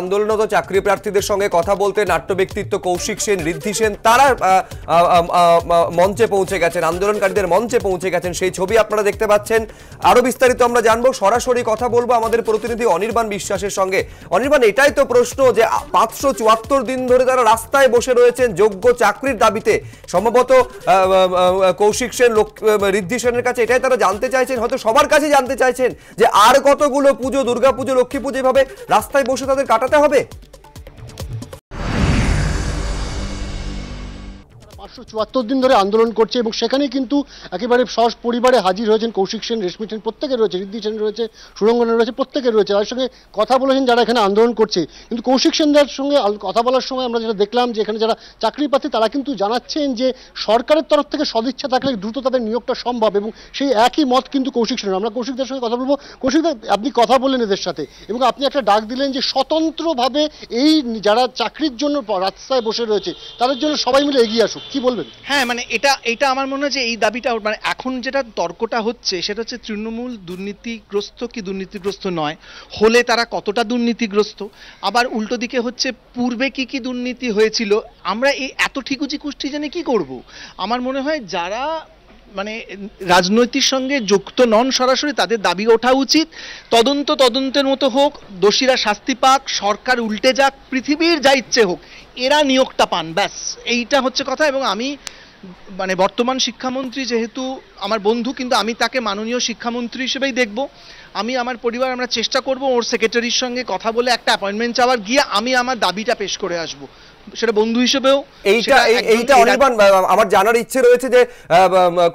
আন্দোলনরত চাকরি প্রার্থীদের সঙ্গে কথা বলতে নাট্য ব্যক্তিত্ব কৌশিক সেন ঋদ্ধি সেন তারা মঞ্চে পৌঁছে গেছেন আন্দোলনকারীদের মঞ্চে পৌঁছে গেছেন সেই ছবি আপনারা দেখতে পাচ্ছেন আরো বিস্তারিত আমরা জানবো সরাসরি কথা বলবো আমাদের প্রতিনিধি অনির্বাণ বিশ্বাসের সঙ্গে অনির্বাণ এটাই তো প্রশ্ন যে পাঁচশো চুয়াত্তর দিন ধরে তারা রাস্তায় বসে রয়েছেন যোগ্য চাকরির দাবিতে সম্ভবত কৌশিক সেন লোক ঋদ্ধি সেনের কাছে এটাই তারা জানতে চাইছেন হয়তো সবার কাছে জানতে চাইছেন যে আর কতগুলো পুজো দুর্গাপুজো লক্ষ্মী পুজো এভাবে রাস্তায় বসে তাদের কাটা até, Robê! পাঁচশো চুয়াত্তর দিন ধরে আন্দোলন করছে এবং সেখানে কিন্তু একেবারে সস পরিবারে হাজির হয়েছেন কৌশিক সেন রেশমি সেন প্রত্যেকের রয়েছে ঋদ্ধি সেন রয়েছে সুরঙ্গনা রয়েছে প্রত্যেকের রয়েছে তার সঙ্গে কথা বলেছেন যারা এখানে আন্দোলন করছে কিন্তু কৌশিক সেনদার সঙ্গে কথা বলার সময় আমরা যেটা দেখলাম যে এখানে যারা চাকরি পাচ্ছে তারা কিন্তু জানাচ্ছেন যে সরকারের তরফ থেকে সদিচ্ছা থাকলে দ্রুত তাদের নিয়োগটা সম্ভব এবং সেই একই মত কিন্তু কৌশিক সেন আমরা কৌশিকদের সঙ্গে কথা বলবো কৌশিকদের আপনি কথা বললেন এদের সাথে এবং আপনি একটা ডাক দিলেন যে স্বতন্ত্রভাবে এই যারা চাকরির জন্য রাস্তায় বসে রয়েছে তাদের জন্য সবাই মিলে এগিয়ে আসুক কি বলবেন হ্যাঁ মানে এটা এটা আমার মনে হয় যে এই দাবিটা মানে এখন যেটা তর্কটা হচ্ছে সেটা হচ্ছে তৃণমূল দুর্নীতিগ্রস্ত কি দুর্নীতিগ্রস্ত নয় হলে তারা কতটা দুর্নীতিগ্রস্ত আবার উল্টো দিকে হচ্ছে পূর্বে কি কি দুর্নীতি হয়েছিল আমরা এই এত ঠিকুচি কুষ্টি জেনে কি করব আমার মনে হয় যারা মানে রাজনৈতিক সঙ্গে যুক্ত নন সরাসরি তাদের দাবি ওঠা উচিত তদন্ত তদন্তের মতো হোক দোষীরা শাস্তি পাক সরকার উল্টে যাক পৃথিবীর যা ইচ্ছে হোক এরা নিয়োগটা পান ব্যাস এইটা হচ্ছে কথা এবং আমি মানে বর্তমান শিক্ষামন্ত্রী যেহেতু আমার বন্ধু কিন্তু আমি তাকে মাননীয় শিক্ষামন্ত্রী হিসেবেই দেখব আমি আমার পরিবার আমরা চেষ্টা করব ওর সেক্রেটারির সঙ্গে কথা বলে একটা অ্যাপয়েন্টমেন্ট চাওয়ার গিয়ে আমি আমার দাবিটা পেশ করে আসব সেটা বন্ধু হিসেবেও এইটা এইটা অনির্বাণ আমার জানার ইচ্ছে রয়েছে যে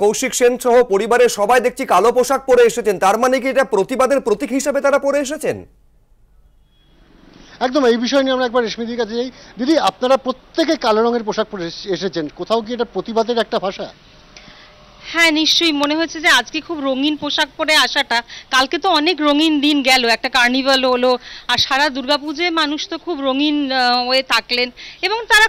কৌশিক সেন সহ পরিবারের সবাই দেখছি কালো পোশাক পরে এসেছেন তার মানে কি এটা প্রতিবাদের প্রতীক হিসেবে তারা পরে এসেছেন একদম এই বিষয় নিয়ে আমরা একবার রেশমিদির কাছে যাই দিদি আপনারা প্রত্যেকে কালো রঙের পোশাক পরে এসেছেন কোথাও কি এটা প্রতিবাদের একটা ভাষা হ্যাঁ নিশ্চয়ই মনে হচ্ছে যে আজকে খুব রঙিন পোশাক পরে আসাটা কালকে তো অনেক রঙিন দিন গেল একটা কার্নিভাল হলো আর সারা দুর্গাপুজোয় মানুষ তো খুব রঙিন হয়ে থাকলেন এবং তারা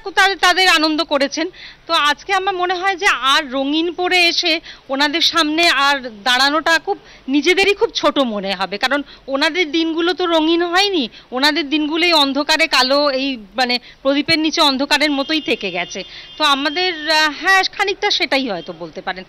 তাদের আনন্দ করেছেন তো আজকে আমার মনে হয় যে আর রঙিন পরে এসে ওনাদের সামনে আর দাঁড়ানোটা খুব নিজেদেরই খুব ছোট মনে হবে কারণ ওনাদের দিনগুলো তো রঙিন হয়নি ওনাদের দিনগুলোই অন্ধকারে কালো এই মানে প্রদীপের নিচে অন্ধকারের মতোই থেকে গেছে তো আমাদের হ্যাঁ খানিকটা সেটাই হয়তো বলতে পারেন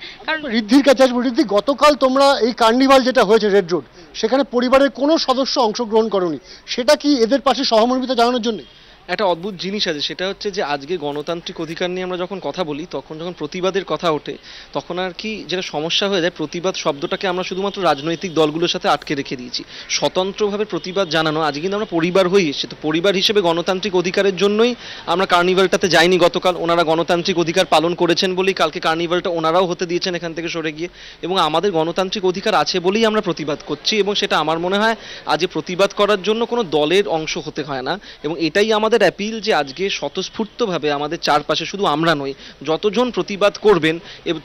ঋদ্ধির কাছে আসবো ঋদ্ধি গতকাল তোমরা এই কার্নিভাল যেটা হয়েছে রেড রোড সেখানে পরিবারের কোনো সদস্য অংশগ্রহণ করনি সেটা কি এদের পাশে সহমর্মিতা জানানোর জন্যে একটা অদ্ভুত জিনিস আছে সেটা হচ্ছে যে আজকে গণতান্ত্রিক অধিকার নিয়ে আমরা যখন কথা বলি তখন যখন প্রতিবাদের কথা ওঠে তখন আর কি যেটা সমস্যা হয়ে যায় প্রতিবাদ শব্দটাকে আমরা শুধুমাত্র রাজনৈতিক দলগুলোর সাথে আটকে রেখে দিয়েছি স্বতন্ত্রভাবে প্রতিবাদ জানানো আজকে কিন্তু আমরা পরিবার হয়ে এসেছি তো পরিবার হিসেবে গণতান্ত্রিক অধিকারের জন্যই আমরা কার্নিভালটাতে যাইনি গতকাল ওনারা গণতান্ত্রিক অধিকার পালন করেছেন বলেই কালকে কার্নিভালটা ওনারাও হতে দিয়েছেন এখান থেকে সরে গিয়ে এবং আমাদের গণতান্ত্রিক অধিকার আছে বলেই আমরা প্রতিবাদ করছি এবং সেটা আমার মনে হয় আজ প্রতিবাদ করার জন্য কোনো দলের অংশ হতে হয় না এবং এটাই আমাদের আমাদের অ্যাপিল যে আজকে স্বতঃস্ফূর্তভাবে আমাদের চারপাশে শুধু আমরা নই যতজন প্রতিবাদ করবেন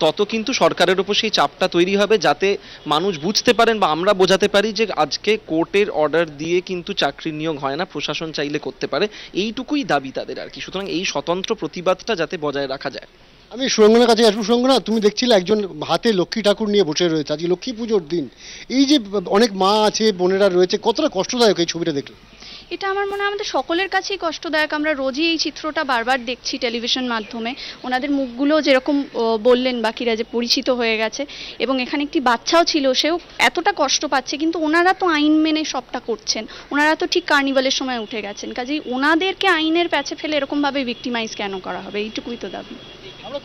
তত কিন্তু সরকারের ওপর সেই চাপটা তৈরি হবে যাতে মানুষ বুঝতে পারেন বা আমরা বোঝাতে পারি যে আজকে কোর্টের অর্ডার দিয়ে কিন্তু চাকরি নিয়োগ হয় না প্রশাসন চাইলে করতে পারে এইটুকুই দাবি তাদের আর কি সুতরাং এই স্বতন্ত্র প্রতিবাদটা যাতে বজায় রাখা যায় আমি সুরঙ্গনার কাছে আসবো সুরঙ্গনা তুমি দেখছিলে একজন হাতে লক্ষ্মী ঠাকুর নিয়ে বসে রয়েছে আজকে লক্ষ্মী পুজোর দিন এই যে অনেক মা আছে বোনেরা রয়েছে কতটা কষ্টদায়ক এই ছবিটা দেখলে এটা আমার মনে হয় আমাদের সকলের কাছেই কষ্টদায়ক আমরা রোজই এই চিত্রটা বারবার দেখছি টেলিভিশন মাধ্যমে ওনাদের মুখগুলো যেরকম বললেন বাকিরা যে পরিচিত হয়ে গেছে এবং এখানে একটি বাচ্চাও ছিল সেও এতটা কষ্ট পাচ্ছে কিন্তু ওনারা তো আইন মেনে সবটা করছেন ওনারা তো ঠিক কার্নিভালের সময় উঠে গেছেন কাজেই ওনাদেরকে আইনের প্যাচে ফেলে এরকমভাবে ভিক্টিমাইজ কেন করা হবে এইটুকুই তো দাবি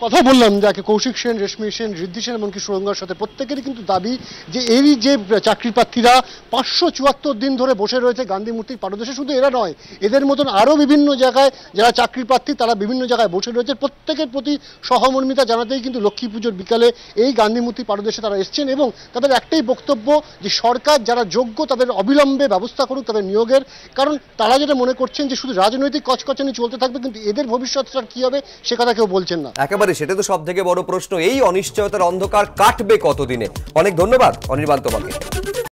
কথা বললাম আগে কৌশিক সেন রেশমি সেন ঋদ্ধি সেন এমনকি সুরঙ্গার সাথে প্রত্যেকেরই কিন্তু দাবি যে এরই যে চাকরি প্রার্থীরা পাঁচশো চুয়াত্তর দিন ধরে বসে রয়েছে গান্ধী মূর্তির পাদদেশে শুধু এরা নয় এদের মতন আরও বিভিন্ন জায়গায় যারা চাকরি প্রার্থী তারা বিভিন্ন জায়গায় বসে রয়েছে প্রত্যেকের প্রতি সহমর্মিতা জানাতেই কিন্তু লক্ষ্মী পুজোর বিকালে এই গান্ধী মূর্তি পাদদেশে তারা এসছেন এবং তাদের একটাই বক্তব্য যে সরকার যারা যোগ্য তাদের অবিলম্বে ব্যবস্থা করুক তাদের নিয়োগের কারণ তারা যেটা মনে করছেন যে শুধু রাজনৈতিক কচকচানি চলতে থাকবে কিন্তু এদের ভবিষ্যৎটা কী হবে সে কথা কেউ বলছেন না পারে সেটা তো সব থেকে বড় প্রশ্ন এই অনিশ্চয়তার অন্ধকার কাটবে কতদিনে অনেক ধন্যবাদ অনির্বাণ তোমাকে